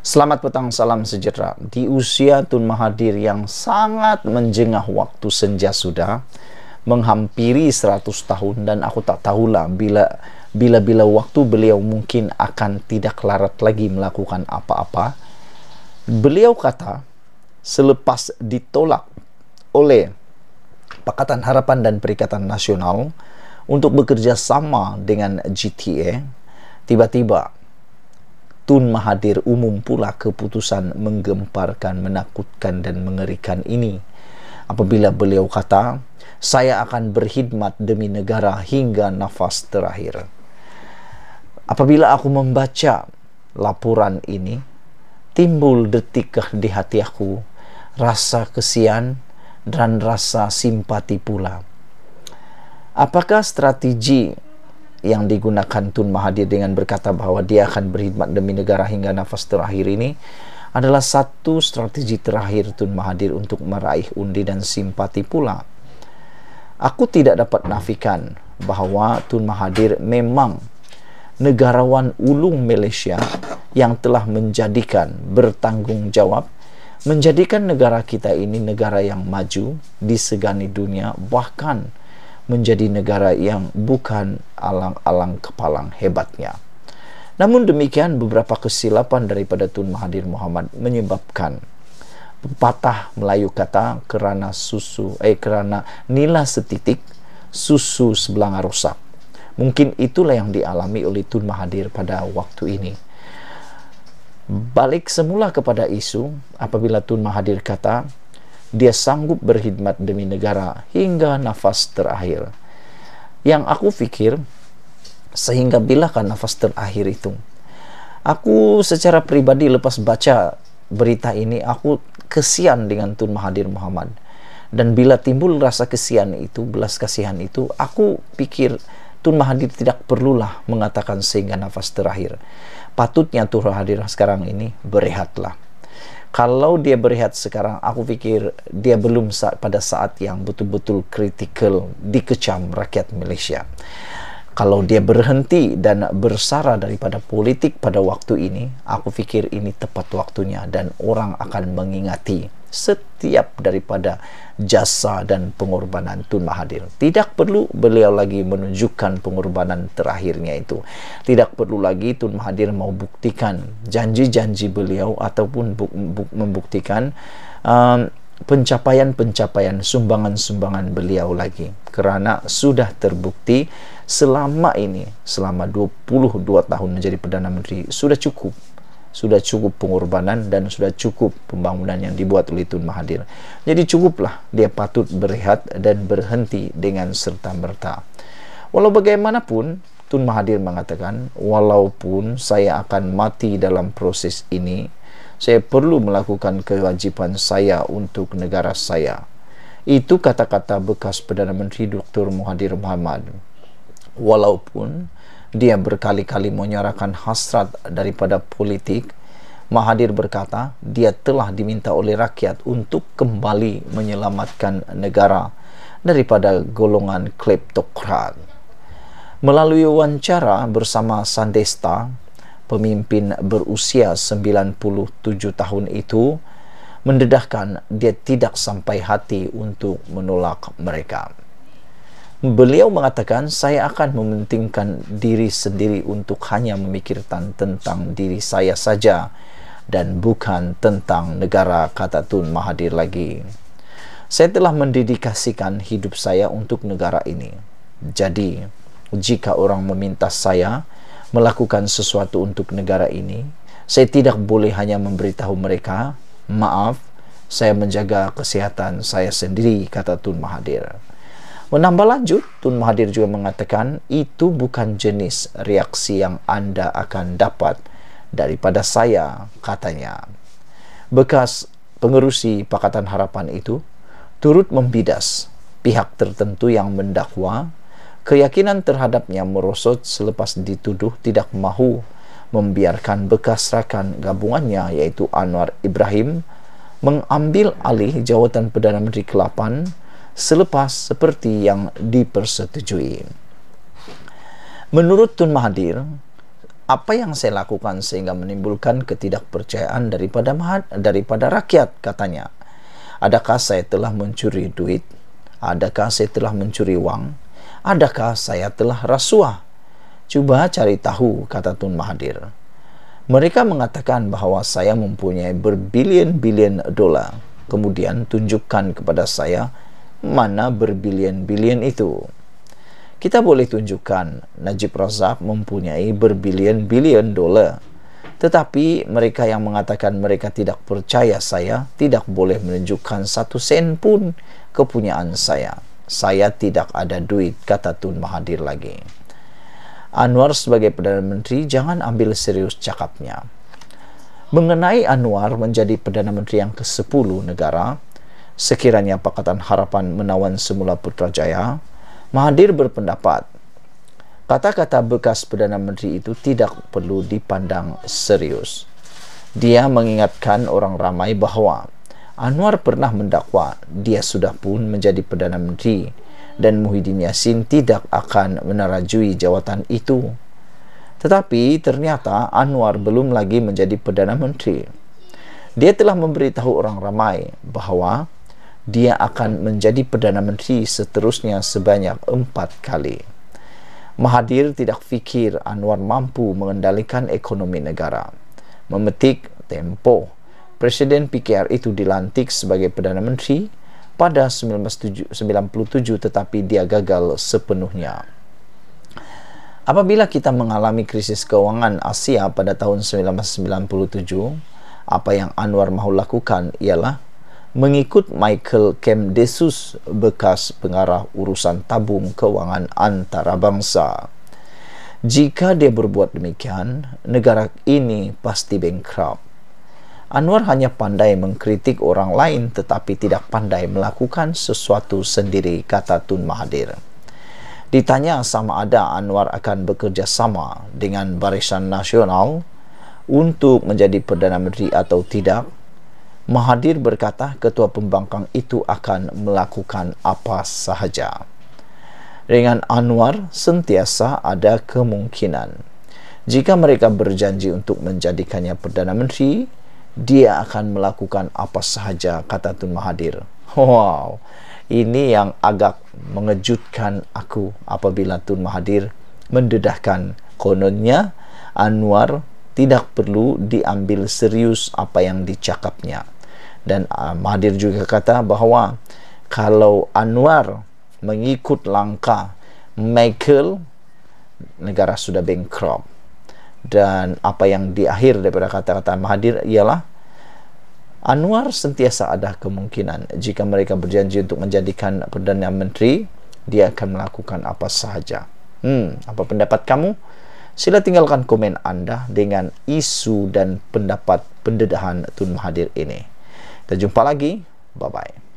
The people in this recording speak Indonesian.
Selamat petang, salam sejahtera. Di usia Tun Mahathir yang sangat menjengah waktu senja sudah menghampiri 100 tahun dan aku tak tahulah bila bila-bila waktu beliau mungkin akan tidak larat lagi melakukan apa-apa. Beliau kata, selepas ditolak oleh Pakatan Harapan dan Perikatan Nasional untuk bekerja sama dengan GTA, tiba-tiba Tun Mahathir umum pula keputusan menggemparkan, menakutkan dan mengerikan ini. Apabila beliau kata, saya akan berkhidmat demi negara hingga nafas terakhir. Apabila aku membaca laporan ini, timbul detik di hati aku rasa kesian dan rasa simpati pula. Apakah strategi yang digunakan Tun Mahathir dengan berkata bahawa dia akan berkhidmat demi negara hingga nafas terakhir ini adalah satu strategi terakhir Tun Mahathir untuk meraih undi dan simpati pula. Aku tidak dapat nafikan bahawa Tun Mahathir memang negarawan ulung Malaysia yang telah menjadikan bertanggungjawab menjadikan negara kita ini negara yang maju di segani dunia bahkan menjadi negara yang bukan alang-alang kepalang hebatnya. Namun demikian beberapa kesilapan daripada Tun Mahathir Muhammad menyebabkan pepatah Melayu kata kerana susu eh kerana nila setitik susu sebelanga rusak. Mungkin itulah yang dialami oleh Tun Mahathir pada waktu ini. Balik semula kepada isu apabila Tun Mahathir kata dia sanggup berkhidmat demi negara hingga nafas terakhir. Yang aku pikir, sehingga bilakah nafas terakhir itu? Aku secara pribadi lepas baca berita ini, aku kesian dengan Tun Mahathir Muhammad. Dan bila timbul rasa kesian itu, belas kasihan itu, aku pikir Tun Mahathir tidak perlulah mengatakan sehingga nafas terakhir. Patutnya Tun Mahathir sekarang ini berehatlah kalau dia berehat sekarang aku fikir dia belum saat, pada saat yang betul-betul kritikal dikecam rakyat Malaysia kalau dia berhenti dan bersara daripada politik pada waktu ini aku fikir ini tepat waktunya dan orang akan mengingati setiap daripada jasa dan pengorbanan Tun Mahathir. Tidak perlu beliau lagi menunjukkan pengorbanan terakhirnya itu. Tidak perlu lagi Tun Mahathir mau buktikan janji-janji beliau ataupun membuktikan um, pencapaian-pencapaian sumbangan-sumbangan beliau lagi kerana sudah terbukti selama ini selama 22 tahun menjadi Perdana Menteri sudah cukup sudah cukup pengorbanan dan sudah cukup pembangunan yang dibuat oleh Tun Mahathir. Jadi cukuplah dia patut berehat dan berhenti dengan serta-merta. Walau bagaimanapun, Tun Mahathir mengatakan, walaupun saya akan mati dalam proses ini, saya perlu melakukan kewajiban saya untuk negara saya. Itu kata-kata bekas Perdana Menteri Dr. Mahathir Muhammad. Walaupun dia berkali-kali menyuarakan hasrat daripada politik. Mahadir berkata, dia telah diminta oleh rakyat untuk kembali menyelamatkan negara daripada golongan kleptokrat. Melalui wawancara bersama Sandesta, pemimpin berusia 97 tahun itu mendedahkan dia tidak sampai hati untuk menolak mereka. beliau mengatakan saya akan mementingkan diri sendiri untuk hanya memikirkan tentang diri saya saja dan bukan tentang negara kata Tun Mahathir lagi. Saya telah mendedikasikan hidup saya untuk negara ini. Jadi, jika orang meminta saya melakukan sesuatu untuk negara ini, saya tidak boleh hanya memberitahu mereka, maaf, saya menjaga kesehatan saya sendiri, kata Tun Mahathir. Menambah lanjut, Tun Mahathir juga mengatakan itu bukan jenis reaksi yang Anda akan dapat daripada saya, katanya. Bekas pengerusi Pakatan Harapan itu turut membidas pihak tertentu yang mendakwa keyakinan terhadapnya merosot selepas dituduh tidak mahu membiarkan bekas rakan gabungannya yaitu Anwar Ibrahim mengambil alih jawatan Perdana Menteri ke-8 selepas seperti yang dipersetujui. Menurut Tun Mahathir, apa yang saya lakukan sehingga menimbulkan ketidakpercayaan daripada Mahat, daripada rakyat katanya. Adakah saya telah mencuri duit? Adakah saya telah mencuri uang? Adakah saya telah rasuah? Coba cari tahu, kata Tun Mahathir. Mereka mengatakan bahwa saya mempunyai berbilion-bilion dolar. Kemudian tunjukkan kepada saya mana berbilion-bilion itu? Kita boleh tunjukkan Najib Razak mempunyai berbilion-bilion dolar. Tetapi mereka yang mengatakan mereka tidak percaya saya tidak boleh menunjukkan satu sen pun kepunyaan saya. Saya tidak ada duit, kata Tun Mahathir lagi. Anwar sebagai Perdana Menteri jangan ambil serius cakapnya. Mengenai Anwar menjadi Perdana Menteri yang ke-10 negara, sekiranya Pakatan Harapan menawan semula Putrajaya, Mahathir berpendapat kata-kata bekas Perdana Menteri itu tidak perlu dipandang serius. Dia mengingatkan orang ramai bahawa Anwar pernah mendakwa dia sudah pun menjadi Perdana Menteri dan Muhyiddin Yassin tidak akan menerajui jawatan itu. Tetapi ternyata Anwar belum lagi menjadi Perdana Menteri. Dia telah memberitahu orang ramai bahawa dia akan menjadi Perdana Menteri seterusnya sebanyak empat kali. Mahathir tidak fikir Anwar mampu mengendalikan ekonomi negara. Memetik tempo, Presiden PKR itu dilantik sebagai Perdana Menteri pada 1997 tetapi dia gagal sepenuhnya. Apabila kita mengalami krisis keuangan Asia pada tahun 1997, apa yang Anwar mahu lakukan ialah mengikut Michael Kem Desus bekas pengarah urusan tabung kewangan antarabangsa. Jika dia berbuat demikian, negara ini pasti bankrupt. Anwar hanya pandai mengkritik orang lain tetapi tidak pandai melakukan sesuatu sendiri, kata Tun Mahathir. Ditanya sama ada Anwar akan bekerjasama dengan Barisan Nasional untuk menjadi Perdana Menteri atau tidak, Mahathir berkata ketua pembangkang itu akan melakukan apa sahaja. Dengan Anwar sentiasa ada kemungkinan. Jika mereka berjanji untuk menjadikannya Perdana Menteri, dia akan melakukan apa sahaja kata Tun Mahathir. Wow, ini yang agak mengejutkan aku apabila Tun Mahathir mendedahkan kononnya Anwar tidak perlu diambil serius apa yang dicakapnya. Dan uh, Mahathir juga kata bahwa kalau Anwar mengikut langkah Michael, negara sudah bankrupt. Dan apa yang diakhir daripada kata-kata Mahathir ialah Anwar sentiasa ada kemungkinan jika mereka berjanji untuk menjadikan Perdana Menteri, dia akan melakukan apa sahaja. Hmm, apa pendapat kamu? Sila tinggalkan komen Anda dengan isu dan pendapat pendedahan Tun Mahathir ini. Kita jumpa lagi. Bye-bye.